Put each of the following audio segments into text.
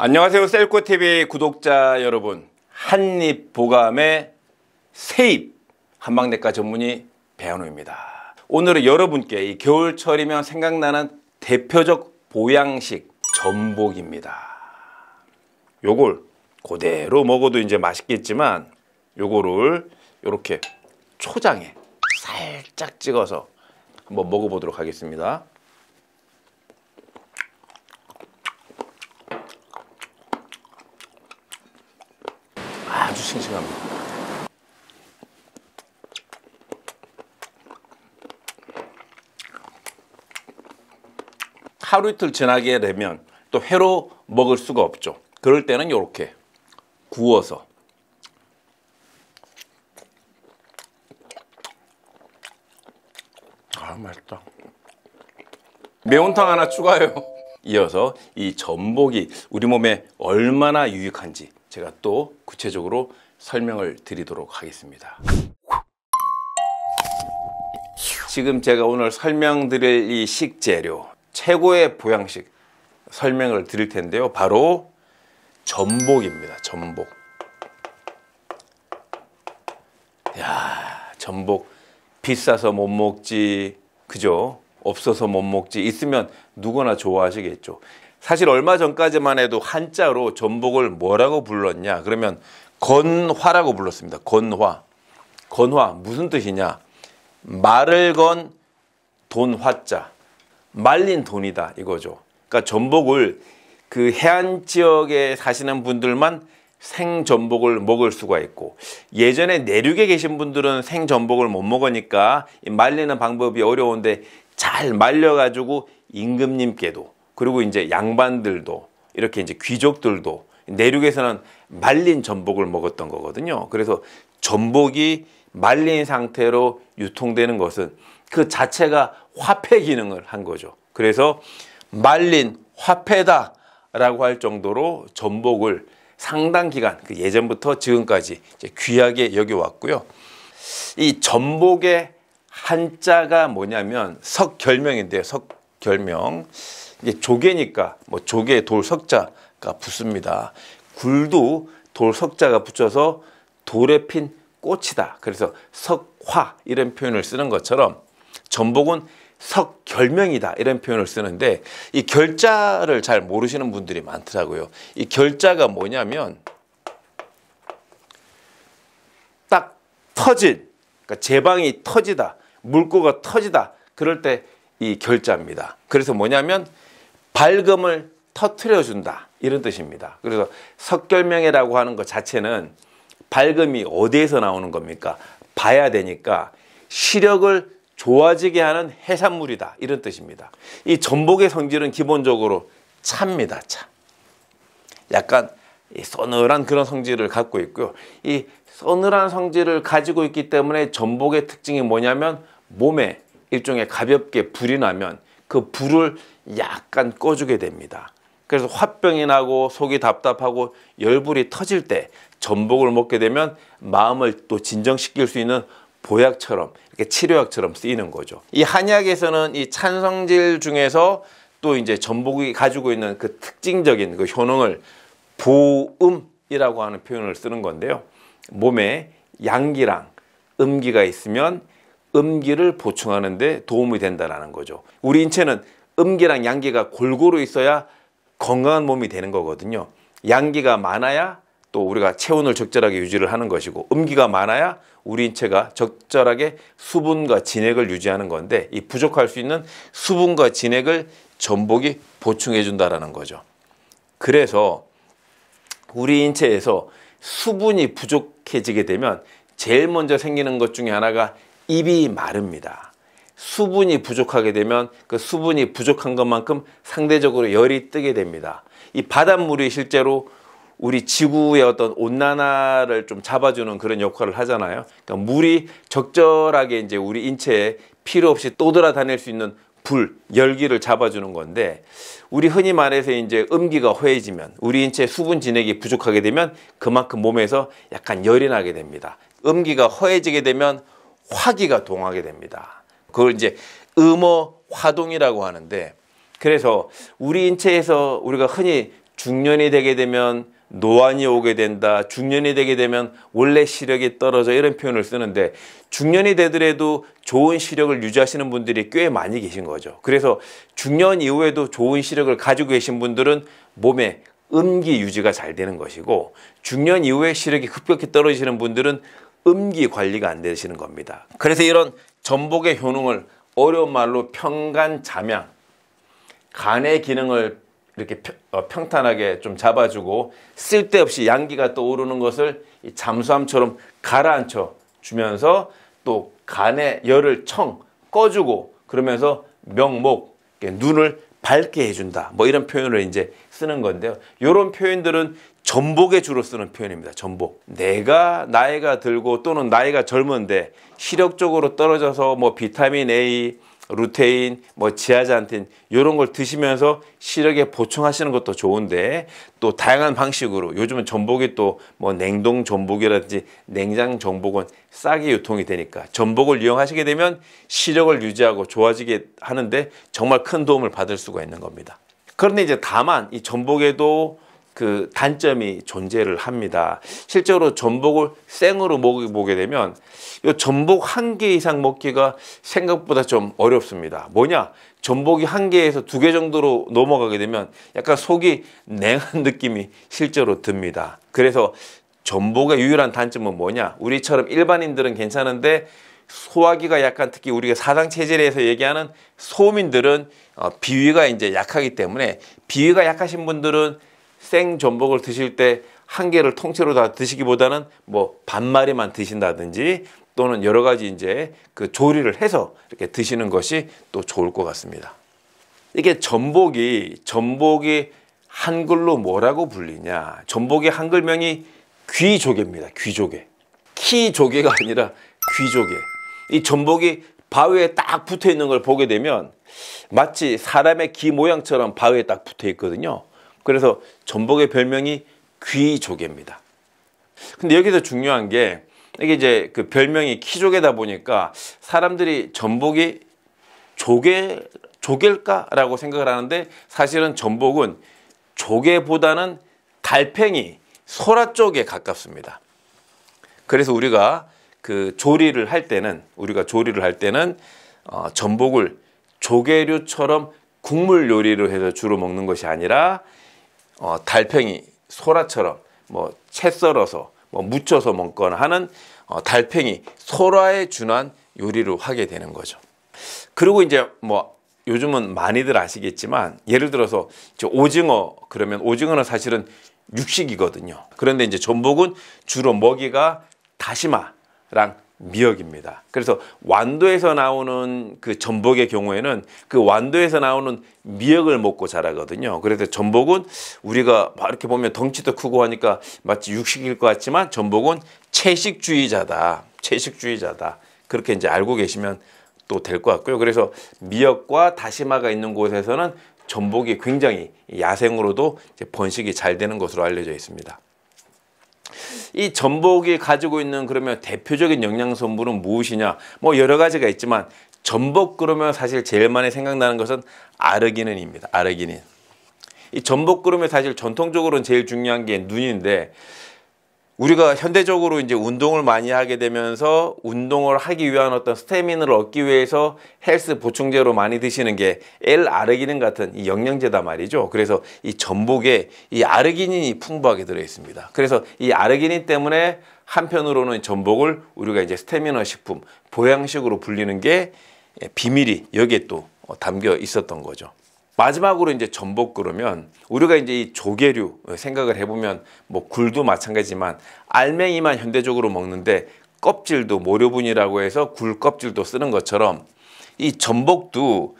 안녕하세요. 셀코TV 구독자 여러분. 한입 보감의 세입 한방내과 전문의 배현우입니다. 오늘은 여러분께 이 겨울철이면 생각나는 대표적 보양식 전복입니다. 요걸 그대로 먹어도 이제 맛있겠지만 요거를 이렇게 초장에 살짝 찍어서 한번 먹어보도록 하겠습니다. 싱싱합니다. 하루 이틀 지나게 되면 또 회로 먹을 수가 없죠. 그럴 때는 이렇게 구워서 아 맛있다. 매운탕 하나 추가요. 이어서 이 전복이 우리 몸에 얼마나 유익한지 제가 또 구체적으로 설명을 드리도록 하겠습니다. 지금 제가 오늘 설명드릴 이 식재료, 최고의 보양식 설명을 드릴 텐데요. 바로 전복입니다. 전복. 야, 전복 비싸서 못 먹지. 그죠? 없어서 못 먹지. 있으면 누구나 좋아하시겠죠. 사실 얼마 전까지만 해도 한자로 전복을 뭐라고 불렀냐? 그러면 건화라고 불렀습니다. 건화. 건화 무슨 뜻이냐? 말을 건 돈화자. 말린 돈이다 이거죠. 그러니까 전복을 그 해안 지역에 사시는 분들만 생전복을 먹을 수가 있고 예전에 내륙에 계신 분들은 생전복을 못 먹으니까 말리는 방법이 어려운데 잘 말려가지고 임금님께도 그리고 이제 양반들도 이렇게 이제 귀족들도 내륙에서는 말린 전복을 먹었던 거거든요. 그래서 전복이 말린 상태로 유통되는 것은 그 자체가 화폐 기능을 한 거죠. 그래서 말린 화폐다라고 할 정도로 전복을 상당 기간 그 예전부터 지금까지 귀하게 여겨왔고요. 이 전복의 한자가 뭐냐면 석결명인데요. 석결명. 이제 조개니까 뭐 조개 돌 석자 붙습니다. 굴도 돌석자가 붙여서 돌에 핀 꽃이다. 그래서 석화 이런 표현을 쓰는 것처럼 전복은 석결명이다 이런 표현을 쓰는데 이 결자를 잘 모르시는 분들이 많더라고요. 이 결자가 뭐냐면 딱터질 그러니까 제방이 터지다 물고가 터지다 그럴 때 이 결자입니다. 그래서 뭐냐면 밝음을 터트려준다 이런 뜻입니다. 그래서 석결명이라고 하는 것 자체는 밝음이 어디에서 나오는 겁니까? 봐야 되니까 시력을 좋아지게 하는 해산물이다 이런 뜻입니다. 이 전복의 성질은 기본적으로 차입니다. 차. 약간 서늘한 그런 성질을 갖고 있고요. 이 서늘한 성질을 가지고 있기 때문에 전복의 특징이 뭐냐면 몸에 일종의 가볍게 불이 나면 그 불을 약간 꺼주게 됩니다. 그래서 화병이 나고 속이 답답하고 열불이 터질 때 전복을 먹게 되면 마음을 또 진정시킬 수 있는 보약처럼 이렇게 치료약처럼 쓰이는 거죠. 이 한약에서는 이 찬성질 중에서 또 이제 전복이 가지고 있는 그 특징적인 그 효능을 보음이라고 하는 표현을 쓰는 건데요. 몸에 양기랑 음기가 있으면 음기를 보충하는 데 도움이 된다는 거죠. 우리 인체는 음기랑 양기가 골고루 있어야 건강한 몸이 되는 거거든요. 양기가 많아야 또 우리가 체온을 적절하게 유지를 하는 것이고 음기가 많아야 우리 인체가 적절하게 수분과 진액을 유지하는 건데 이 부족할 수 있는 수분과 진액을 전복이 보충해 준다라는 거죠. 그래서 우리 인체에서 수분이 부족해지게 되면 제일 먼저 생기는 것 중에 하나가 입이 마릅니다. 수분이 부족하게 되면 그 수분이 부족한 것만큼 상대적으로 열이 뜨게 됩니다. 이 바닷물이 실제로 우리 지구의 어떤 온난화를 좀 잡아주는 그런 역할을 하잖아요. 그러니까 물이 적절하게 이제 우리 인체에 필요 없이 떠돌아 다닐 수 있는 불, 열기를 잡아주는 건데 우리 흔히 말해서 이제 음기가 허해지면 우리 인체 수분 진액이 부족하게 되면 그만큼 몸에서 약간 열이 나게 됩니다. 음기가 허해지게 되면 화기가 동하게 됩니다. 그걸 이제 음어 화동이라고 하는데 그래서 우리 인체에서 우리가 흔히 중년이 되게 되면 노안이 오게 된다. 중년이 되게 되면 원래 시력이 떨어져 이런 표현을 쓰는데 중년이 되더라도 좋은 시력을 유지하시는 분들이 꽤 많이 계신 거죠. 그래서 중년 이후에도 좋은 시력을 가지고 계신 분들은 몸에 음기 유지가 잘 되는 것이고 중년 이후에 시력이 급격히 떨어지시는 분들은 음기 관리가 안 되시는 겁니다. 그래서 이런 전복의 효능을 어려운 말로 평간 자명 간의 기능을 이렇게 어, 평탄하게 좀 잡아주고 쓸데없이 양기가 떠 오르는 것을 잠수함처럼 가라앉혀 주면서 또 간의 열을 청 꺼주고 그러면서 명목 눈을 밝게 해준다 뭐 이런 표현을 이제 쓰는 건데요. 이런 표현들은 전복에 주로 쓰는 표현입니다. 전복. 내가 나이가 들고 또는 나이가 젊은데 시력적으로 떨어져서 뭐 비타민 A, 루테인, 뭐 지아잔틴 이런 걸 드시면서 시력에 보충하시는 것도 좋은데 또 다양한 방식으로 요즘은 전복이 또 뭐 냉동 전복이라든지 냉장 전복은 싸게 유통이 되니까 전복을 이용하시게 되면 시력을 유지하고 좋아지게 하는데 정말 큰 도움을 받을 수가 있는 겁니다. 그런데 이제 다만 이 전복에도 그 단점이 존재를 합니다. 실제로 전복을 생으로 먹어보게 되면 이 전복 한 개 이상 먹기가 생각보다 좀 어렵습니다. 뭐냐? 전복이 한 개에서 두 개 정도로 넘어가게 되면 약간 속이 냉한 느낌이 실제로 듭니다. 그래서 전복의 유일한 단점은 뭐냐? 우리처럼 일반인들은 괜찮은데 소화기가 약간 특히 우리가 사상 체질에서 얘기하는 소민들은 어, 비위가 이제 약하기 때문에 비위가 약하신 분들은 생전복을 드실 때 한 개를 통째로 다 드시기보다는 뭐 반마리만 드신다든지 또는 여러 가지 이제 그 조리를 해서 이렇게 드시는 것이 또 좋을 것 같습니다. 이게 전복이 전복이 한글로 뭐라고 불리냐? 전복의 한글명이 귀조개입니다. 귀조개. 키조개가 아니라 귀조개. 이 전복이 바위에 딱 붙어 있는 걸 보게 되면 마치 사람의 귀 모양처럼 바위에 딱 붙어 있거든요. 그래서 전복의 별명이 귀조개입니다. 근데 여기서 중요한 게 이게 이제 그 별명이 키조개다 보니까 사람들이 전복이 조개 조개일까라고 생각을 하는데 사실은 전복은 조개보다는 달팽이 소라 쪽에 가깝습니다. 그래서 우리가 그 조리를 할 때는 우리가 조리를 할 때는 어, 전복을 조개류처럼 국물 요리로 해서 주로 먹는 것이 아니라 어, 달팽이 소라처럼 뭐 채 썰어서 뭐 묻혀서 먹거나 하는 어, 달팽이 소라에 준한 요리를 하게 되는 거죠. 그리고 이제 뭐 요즘은 많이들 아시겠지만 예를 들어서 오징어 그러면 오징어는 사실은 육식이거든요. 그런데 이제 전복은 주로 먹이가 다시마랑 미역입니다. 그래서 완도에서 나오는 그 전복의 경우에는 그 완도에서 나오는 미역을 먹고 자라거든요. 그래서 전복은 우리가 이렇게 보면 덩치도 크고 하니까 마치 육식일 것 같지만 전복은 채식주의자다. 채식주의자다. 그렇게 이제 알고 계시면 또 될 것 같고요. 그래서 미역과 다시마가 있는 곳에서는 전복이 굉장히 야생으로도 번식이 잘 되는 것으로 알려져 있습니다. 이 전복이 가지고 있는 그러면 대표적인 영양 성분은 무엇이냐? 뭐 여러 가지가 있지만 전복 그러면 사실 제일 많이 생각나는 것은 아르기닌입니다. 아르기닌. 이 전복 그러면 사실 전통적으로는 제일 중요한 게 눈인데 우리가 현대적으로 이제 운동을 많이 하게 되면서 운동을 하기 위한 어떤 스태미너를 얻기 위해서 헬스 보충제로 많이 드시는 게 L-아르기닌 같은 이 영양제다 말이죠. 그래서 이 전복에 이 아르기닌이 풍부하게 들어 있습니다. 그래서 이 아르기닌 때문에 한편으로는 전복을 우리가 이제 스태미너 식품, 보양식으로 불리는 게 비밀이 여기에 또 담겨 있었던 거죠. 마지막으로 이제 전복 그러면 우리가 이제 이 조개류 생각을 해보면 뭐 굴도 마찬가지지만 알맹이만 현대적으로 먹는데 껍질도 모료분이라고 해서 굴 껍질도 쓰는 것처럼 이 전복도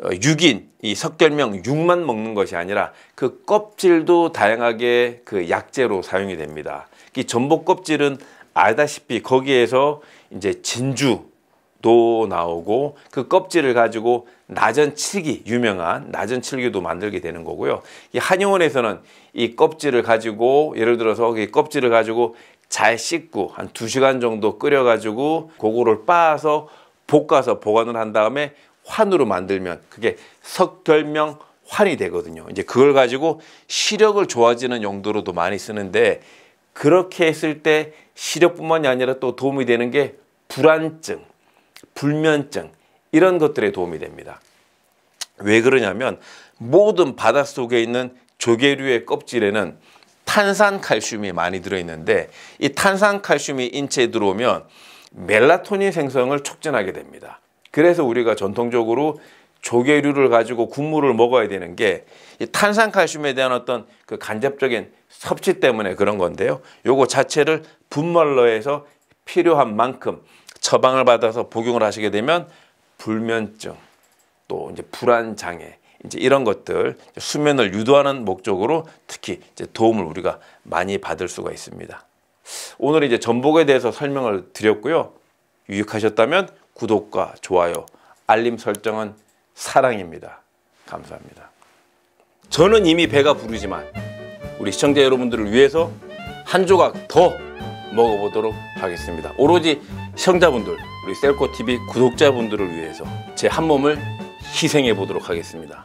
6인 어, 이 석결명 6만 먹는 것이 아니라 그 껍질도 다양하게 그 약재로 사용이 됩니다. 이 전복 껍질은 알다시피 거기에서 이제 진주 도 나오고 그 껍질을 가지고 낮은 칠기 유명한 낮은 칠기도 만들게 되는 거고요. 이 한의원에서는 이 껍질을 가지고 예를 들어서 이 껍질을 가지고 잘 씻고 한 두시간 정도 끓여 가지고 고거를 빻아서 볶아서 보관을 한 다음에 환으로 만들면 그게 석결명 환이 되거든요. 이제 그걸 가지고 시력을 좋아지는 용도로도 많이 쓰는데 그렇게 했을 때 시력뿐만이 아니라 또 도움이 되는 게 불안증, 불면증 이런 것들에 도움이 됩니다. 왜 그러냐면 모든 바닷속에 있는 조개류의 껍질에는 탄산칼슘이 많이 들어있는데 이 탄산칼슘이 인체에 들어오면 멜라토닌 생성을 촉진하게 됩니다. 그래서 우리가 전통적으로 조개류를 가지고 국물을 먹어야 되는 게 이 탄산칼슘에 대한 어떤 그 간접적인 섭취 때문에 그런 건데요. 요거 자체를 분말로 해서 필요한 만큼 처방을 받아서 복용을 하시게 되면 불면증 또 이제 불안 장애 이제 이런 것들 수면을 유도하는 목적으로 특히 이제 도움을 우리가 많이 받을 수가 있습니다. 오늘 이제 전복에 대해서 설명을 드렸고요. 유익하셨다면 구독과 좋아요, 알림 설정은 사랑입니다. 감사합니다. 저는 이미 배가 부르지만 우리 시청자 여러분들을 위해서 한 조각 더 먹어보도록 하겠습니다. 오로지 시청자분들, 우리 셀코TV 구독자분들을 위해서 제 한 몸을 희생해 보도록 하겠습니다.